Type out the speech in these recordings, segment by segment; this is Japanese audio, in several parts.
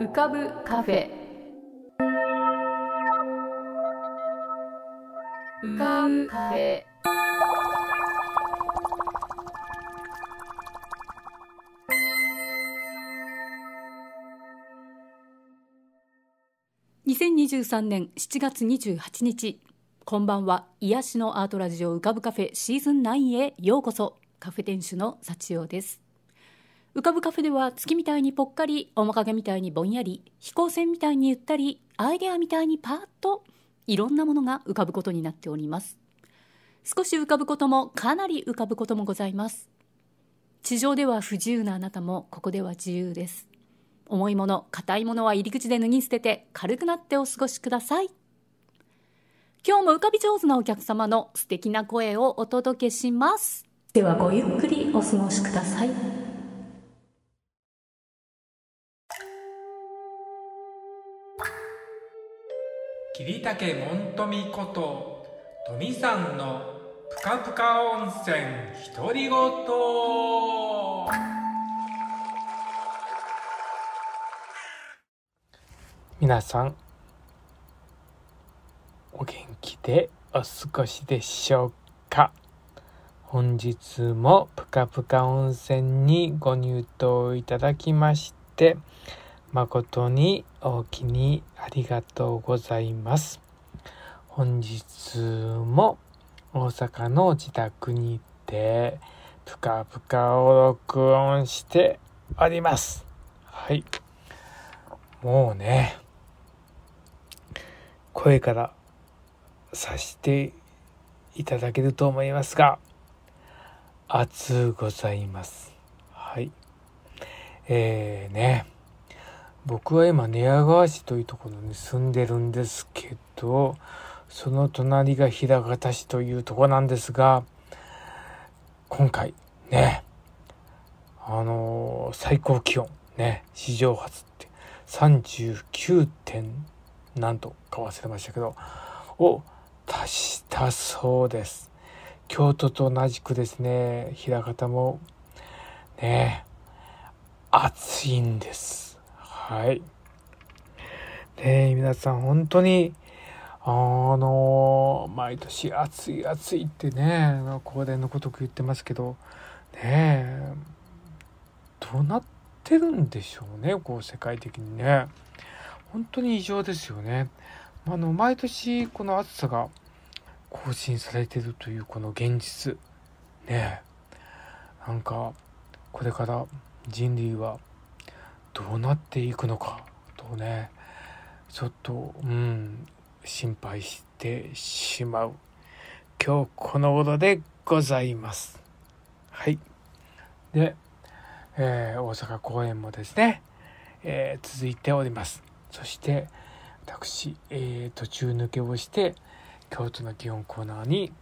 浮かぶカフェ浮かぶカフェ2023年7月28日こんばんは癒しのアートラジオ浮かぶカフェシーズン9へようこそカフェ店主の幸男です浮かぶカフェでは月みたいにぽっかり面影みたいにぼんやり飛行船みたいにゆったりアイデアみたいにパーッといろんなものが浮かぶことになっております少し浮かぶこともかなり浮かぶこともございます地上では不自由なあなたもここでは自由です重いもの硬いものは入り口で脱ぎ捨てて軽くなってお過ごしください今日も浮かび上手なお客様の素敵な声をお届けしますではごゆっくりお過ごしくださいもんとみこと富さんのぷかぷか温泉独り言皆さんお元気でお過ごしでしょうか本日もぷかぷか温泉にご入湯いただきまして誠におおきにありがとうございます。本日も大阪の自宅にてぷかぷかを録音しております。はい。もうね、声からさしていただけると思いますが、熱ございます。はい。えー、ね。僕は今寝屋川市というところに住んでるんですけどその隣が枚方市というとこなんですが今回ねあのー、最高気温ね史上初って39点何とか忘れましたけどを足したそうです京都と同じくですね枚方もね暑いんですはい。ね皆さん本当に、あの、毎年暑い暑いってね、高台のごとく言ってますけど、ねどうなってるんでしょうね、こう世界的にね。本当に異常ですよね。あの、毎年この暑さが更新されてるというこの現実。ねなんか、これから人類はどうなっていくのかとねちょっとうん心配してしまう今日この頃でございますはいで、えー、大阪公演もですね、えー、続いておりますそして私、えー、途中抜けをして京都の祇園コーナーに、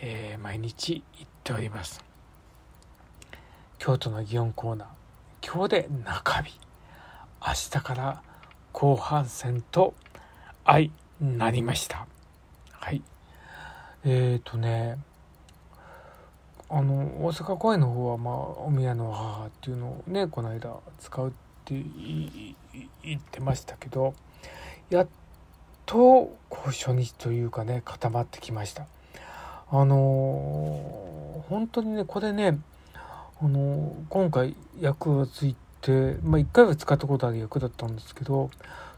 えー、毎日行っております京都の祇園コーナー今日で中日明日から後半戦と相なりましたはいえっ、ー、とねあの大阪公演の方は、まあ「お宮の母」っていうのをねこの間使うって言ってましたけどやっとこう初日というかね固まってきました。あの本当にねこれねあの今回役がついて、まあ、1回は使ったことある役だったんですけど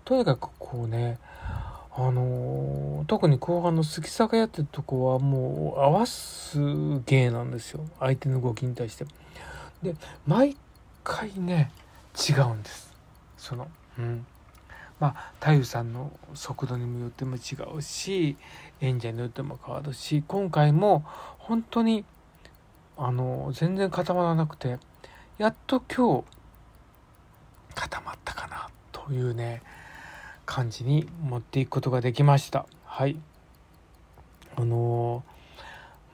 とにかくこうねあの特に後半の杉坂やってとこはもう合わす芸なんですよ相手の動きに対して。で毎回ね違うんですそのうんまあ太夫さんの速度にもよっても違うし演者によっても変わるし今回も本当にあの全然固まらなくてやっと今日固まったかなというね感じに持っていくことができましたはいあの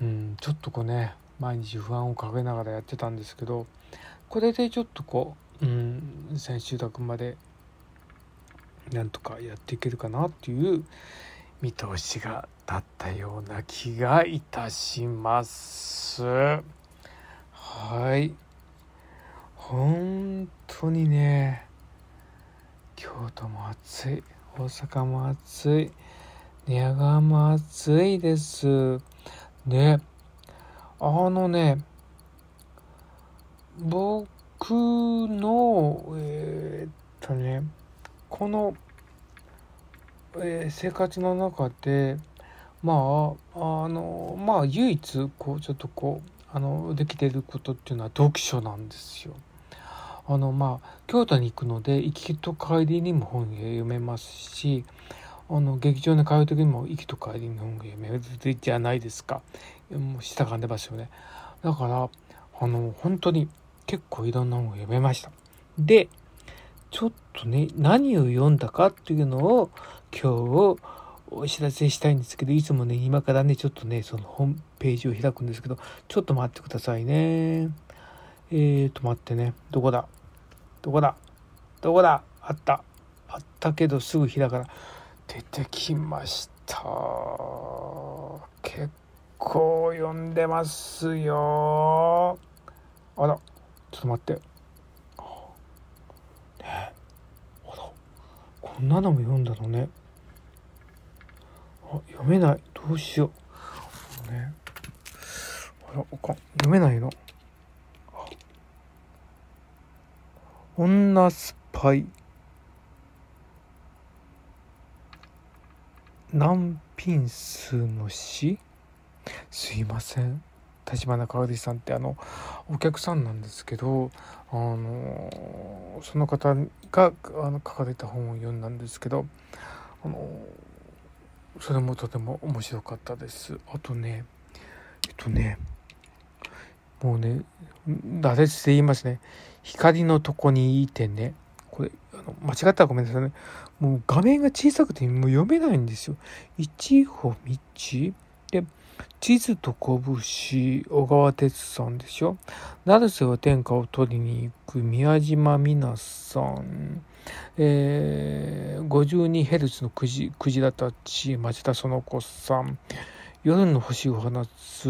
うんちょっとこうね毎日不安をかけながらやってたんですけどこれでちょっとこう、うん、千秋楽までなんとかやっていけるかなっていう見通しが立ったような気がいたします。はい。本当にね、京都も暑い、大阪も暑い、寝屋川も暑いです。ね。あのね、僕の、えー、っとね、このえー、生活の中でまああのまあ唯一こうちょっとこうあのできてることっていうのは読書なんですよ。あのまあ京都に行くので行きと帰りにも本を読めますしあの劇場に通う時にも行きと帰りに本が読めるじゃないですかもう舌が出ますよねだからあの本当に結構いろんな本を読めましたでちょっとね、何を読んだかっていうのを今日お知らせしたいんですけど、いつもね、今からね、ちょっとね、そのホームページを開くんですけど、ちょっと待ってくださいね。えーと、待ってね。どこだどこだどこだあった。あったけどすぐ開かな出てきました。結構読んでますよ。あら、ちょっと待って。こんなのも読んだのねあ読めないどうしようねあらおか読めないの女スパイナンピンスの詩すいません立花川さんってあのお客さんなんですけどあのその方があの書かれた本を読んだんですけどあのそれもとても面白かったです。あとねえっとねもうね羅列で言いますね「光のとこにいてね」これあの間違ったらごめんなさいねもう画面が小さくてもう読めないんですよ。一歩道で地図と拳、小川哲さんでしょ。成瀬は天下を取りに行く宮島美奈さん。えー、5 2ルツのクジラたち、町田園子さん。夜の星を放つ、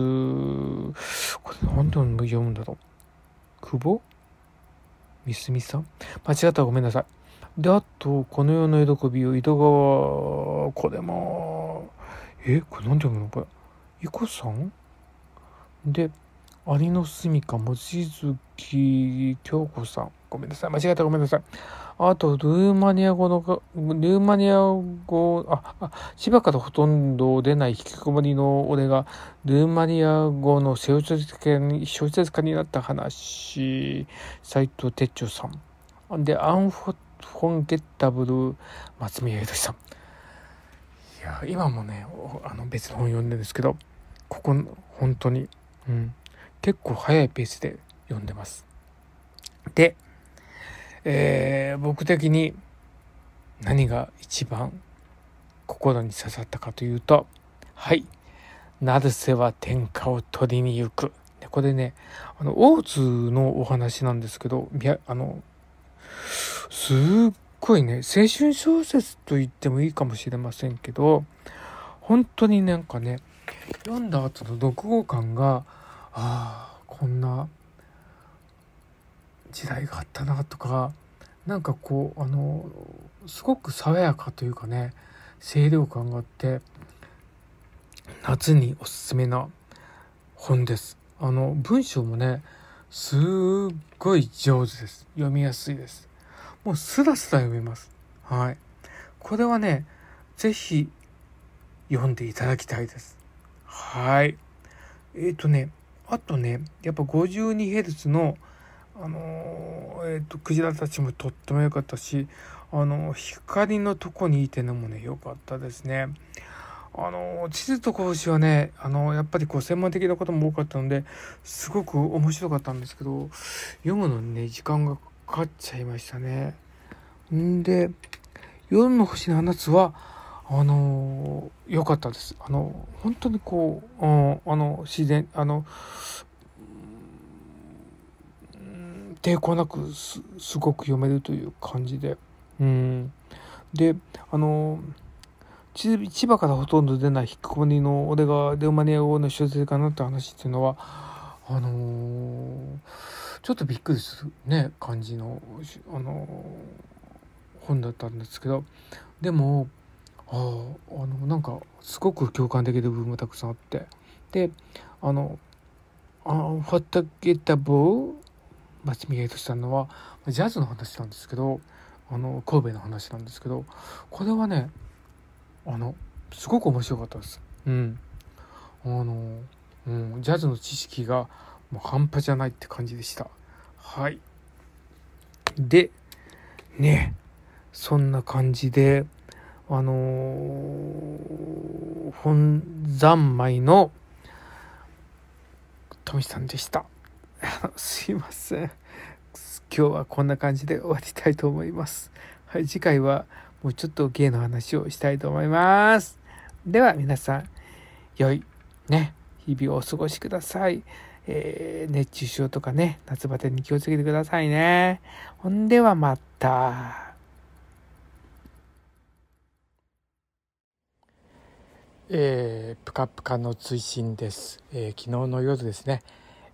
これ何で読むんだろう。久保美澄さん間違ったらごめんなさい。で、あと、この世の喜びを井戸川、これも、え、これ何で読むのこれ。ゆこさんで、アリのすみか、望月京子さん。ごめんなさい。間違えたごめんなさい。あと、ルーマニア語の、ルーマニア語、あ、あ、芝からほとんど出ない引きこもりの俺が、ルーマニア語の小説家に、小説家になった話、斎藤哲長さん。で、アンフォンゲッタブル、松宮秀さん。や今もねあの別の本読んでるんですけどここ本当に、うん、結構早いペースで読んでます。で、えー、僕的に何が一番心に刺さったかというとはい「成瀬は天下を取りに行く」でこれねあの大津のお話なんですけどあのすっごいね青春小説と言ってもいいかもしれませんけど本当になんかね読んだ後の読後感がああこんな時代があったなとかなんかこうあのすごく爽やかというかね清涼感があって夏におすすめな本です。あの文章もねすっごい上手です。読みやすいです。もうスラスラ読めます。はい。これはね、ぜひ読んでいただきたいです。はい。えっ、ー、とね、あとね、やっぱ 52Hz の、あのー、えっ、ー、と、クジラたちもとっても良かったし、あの、光のとこにいてのもね、良かったですね。あの、地図と講師はね、あの、やっぱりこう、専門的なことも多かったので、すごく面白かったんですけど、読むのにね、時間がかっちゃいましたね。んで「夜の星の話は」あの良かったです。あの本当にこう、うん、あの自然あの、うん、抵抗なくすすごく読めるという感じで。うん、であの千葉からほとんど出ない引っこもの俺がルーマニア語の小説かなって話っていうのはあのーちょっとびっくりするね感じのあの本だったんですけどでもああのなんかすごく共感できる部分がたくさんあってであのあ「ファッタゲタボー」松見エイトしたのはジャズの話なんですけどあの神戸の話なんですけどこれはねあのすごく面白かったです。うん、あの、うん、ジャズの知識がもう半端じゃないって感じでした。はい。で、ね、そんな感じで、あのー、本三昧の富さんでした。すいません。今日はこんな感じで終わりたいと思います。はい、次回はもうちょっと芸の話をしたいと思います。では皆さん、良いね、日々をお過ごしください。えー、熱中症とかね、夏バテに気をつけてくださいね。ほんではまた。えー、ぷかぷかの追伸です、えー、昨日の夜ですね、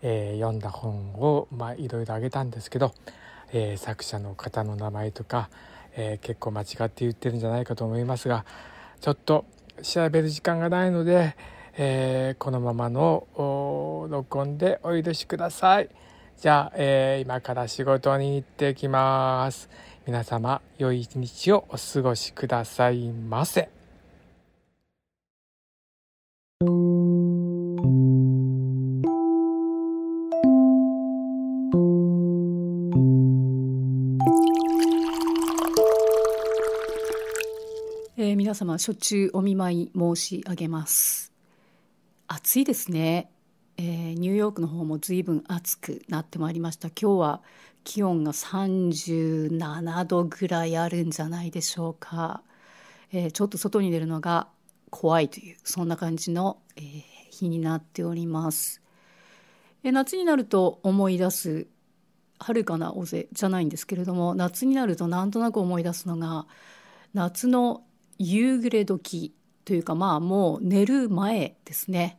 えー、読んだ本をいろいろあげたんですけど、えー、作者の方の名前とか、えー、結構間違って言ってるんじゃないかと思いますがちょっと調べる時間がないので、えー、このままの録音でお許しください。じゃあ、えー、今から仕事に行ってきます。皆様、良い一日をお過ごしくださいませ。えー、皆様、しょっちゅうお見舞い申し上げます。暑いですね、えー、ニューヨークの方も随分暑くなってまいりました今日は気温が37度ぐらいあるんじゃないでしょうか、えー、ちょっと外に出るのが怖いというそんな感じの、えー、日になっております、え夏になると思い出す遥かな尾瀬じゃないんですけれども夏になるとなんとなく思い出すのが夏の夕暮れ時というかまあもう寝る前ですね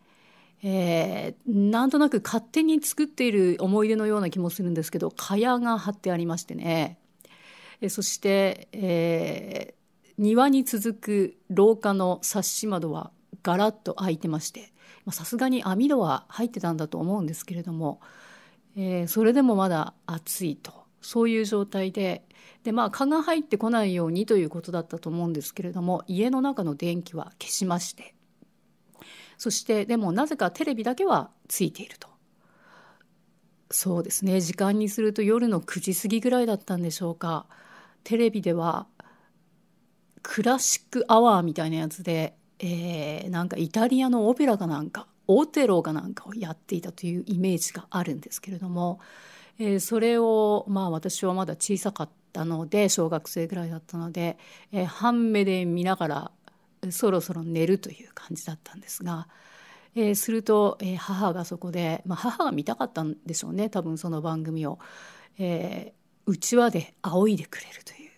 えー、なんとなく勝手に作っている思い出のような気もするんですけど蚊帳が張ってありましてね、えそして、えー、庭に続く廊下の察し窓はガラッと開いてましてさすがに網戸は入ってたんだと思うんですけれども、えー、それでもまだ暑いとそういう状態でで、まあ、蚊が入ってこないようにということだったと思うんですけれども家の中の電気は消しまして。そしてでもなぜかテレビだけはついているとそうですね時間にすると夜の9時過ぎぐらいだったんでしょうかテレビではクラシックアワーみたいなやつで、えー、なんかイタリアのオペラかなんかオテロかなんかをやっていたというイメージがあるんですけれども、えー、それをまあ私はまだ小さかったので小学生ぐらいだったので、えー、半目で見ながらそろそろ寝るという感じだったんですが、えー、すると、えー、母がそこで、まあ、母が見たかったんでしょうね多分その番組を、えー、うちわで仰いでくれるという、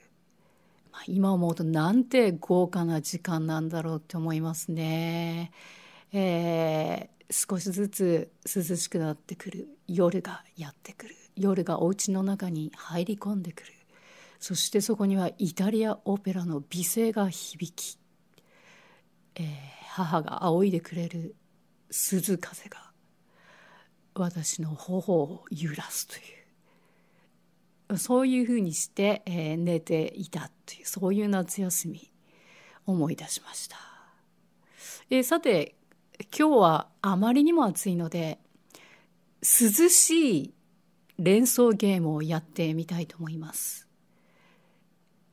まあ、今思うとなんて豪華な時間なんだろうって思いますね。えー、少しずつ涼しくなってくる夜がやってくる夜がお家の中に入り込んでくるそしてそこにはイタリアオペラの美声が響きえー、母が仰いでくれる涼風が私の頬を揺らすというそういうふうにして、えー、寝ていたというそういう夏休み思い出しました、えー、さて今日はあまりにも暑いので涼しい連想ゲームをやってみたいと思います、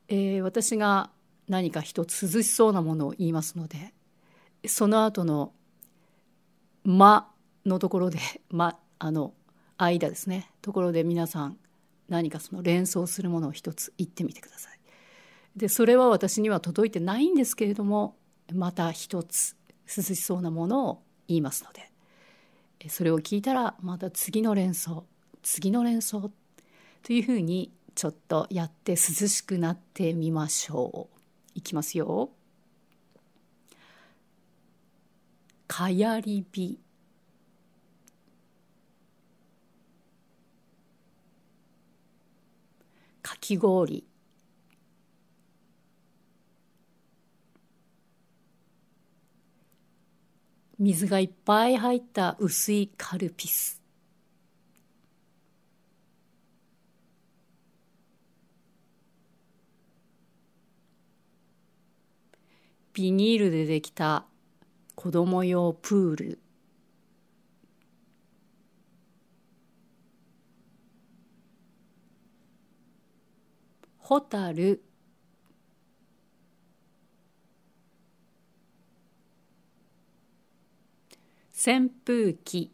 えー、私が何か一つ涼しそうなものを言いますのでその後の「ま」のところで「ま」あの間ですねところで皆さん何かその連想するものを一つ言ってみてください。でそれは私には届いてないんですけれどもまた一つ涼しそうなものを言いますのでそれを聞いたらまた次の連想次の連想というふうにちょっとやって涼しくなってみましょう。いきますよ。かやりびかき氷水がいっぱい入った薄いカルピスビニールでできた子供用プールホタル扇風機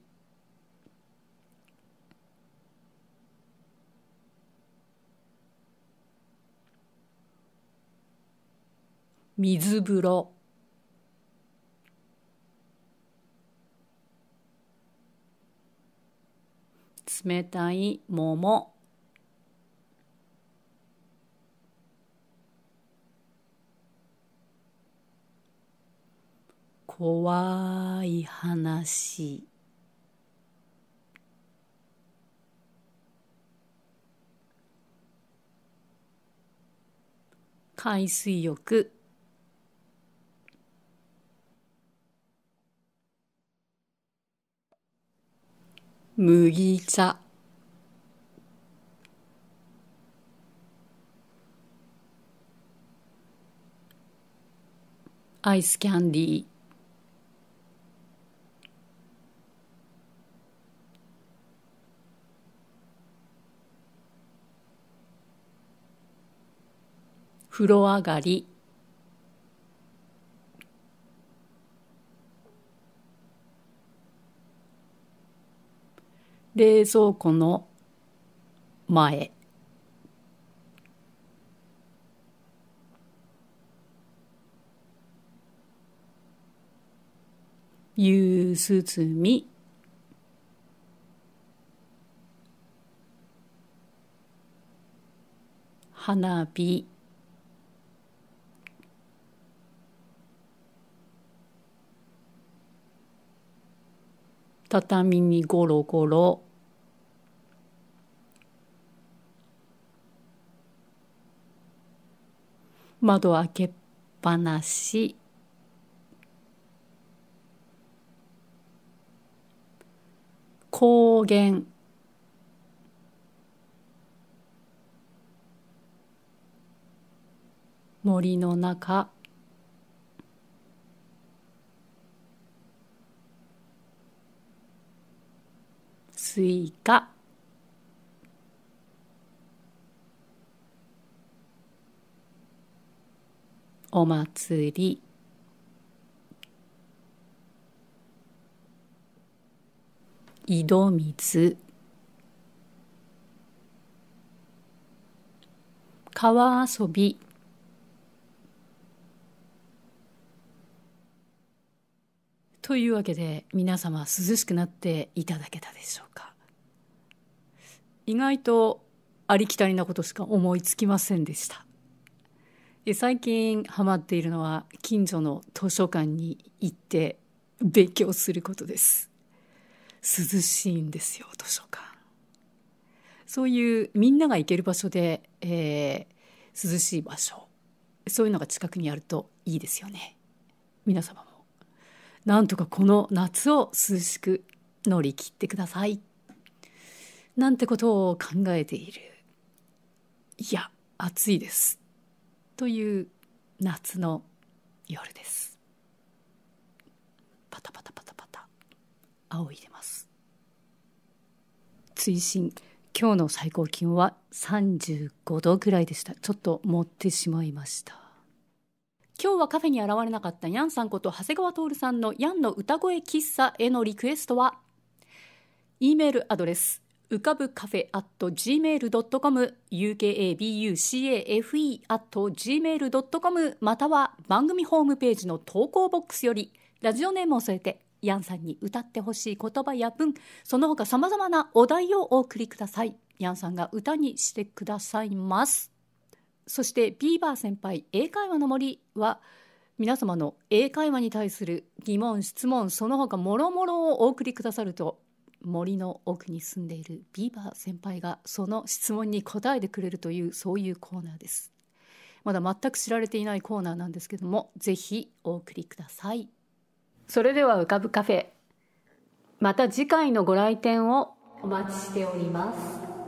水風呂冷たい桃怖い話海水浴麦茶アイスキャンディー風呂上がり冷蔵庫の前夕涼花火畳にゴロゴロ窓開けっぱなし高原森の中スイカお祭り井戸水川遊びというわけで皆様涼しくなっていただけたでしょうか意外とありきたりなことしか思いつきませんでした最近ハマっているのは近所の図書館に行って勉強することです涼しいんですよ図書館そういうみんなが行ける場所で、えー、涼しい場所そういうのが近くにあるといいですよね皆様なんとかこの夏を涼しく乗り切ってください。なんてことを考えている。いや、暑いです。という夏の夜です。パタパタパタパタ、仰いでます。追伸今日の最高気温は35度ぐらいでした。ちょっと持ってしまいました。今日はカフェに現れなかったヤンさんこと長谷川徹さんのヤンの歌声喫茶へのリクエストは、E メールアドレス、浮かぶカフェア at gmail.com ukabucafe at gmail.com または番組ホームページの投稿ボックスよりラジオネームを添えてヤンさんに歌ってほしい言葉や文その他さまざまなお題をお送りくださいヤンさんが歌にしてくださいますそしてビーバー先輩英会話の森は皆様の英会話に対する疑問質問その他もろもろをお送りくださると森の奥に住んでいるビーバー先輩がその質問に答えてくれるというそういうコーナーですまだ全く知られていないコーナーなんですけどもぜひお送りくださいそれでは浮かぶカフェまた次回のご来店をお待ちしております